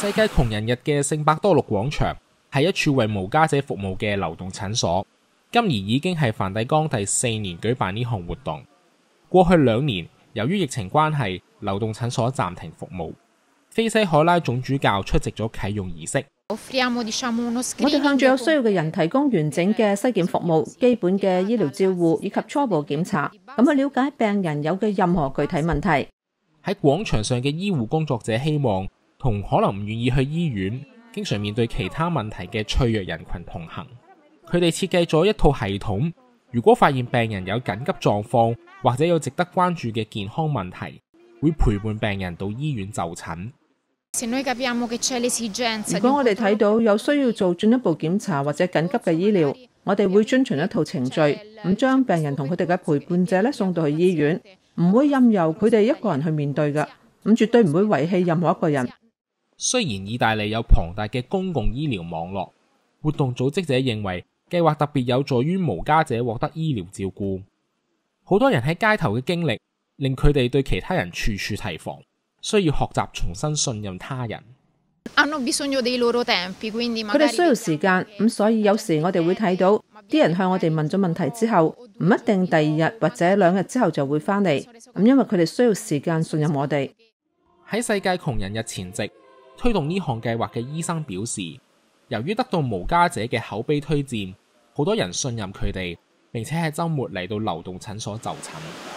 世界穷人日嘅圣伯多禄广场系一处为无家者服务嘅流动诊所，今年已经系梵蒂冈第四年举办呢项活动。过去两年，由于疫情关系，流动诊所暂停服务。菲西海拉总主教出席咗启用仪式。我哋向住有需要嘅人提供完整嘅西检服务、基本嘅医疗照护以及初步检查，咁去了解病人有嘅任何具体问题。喺广场上嘅医护工作者希望。同可能唔願意去醫院、經常面對其他問題嘅脆弱人群同行，佢哋設計咗一套系統。如果發現病人有緊急狀況或者有值得關注嘅健康問題，會陪伴病人到醫院就診。如果我哋睇到有需要做進一步檢查或者緊急嘅醫療，我哋會遵循一套程序，咁將病人同佢哋嘅陪伴者咧送到去醫院，唔會任由佢哋一個人去面對噶，咁絕對唔會遺棄任何一個人。虽然意大利有庞大嘅公共医疗网络，活动组织者认为计划特别有助于无家者获得医疗照顾。好多人喺街头嘅经历令佢哋对其他人处处提防，需要学习重新信任他人。佢哋需要时间咁，所以有时我哋会睇到啲人向我哋问咗问题之后，唔一定第二日或者两日之后就会翻嚟咁，因为佢哋需要时间信任我哋喺世界穷人日前夕。推動呢項計劃嘅醫生表示，由於得到無家者嘅口碑推薦，好多人信任佢哋，並且喺週末嚟到流動診所就診。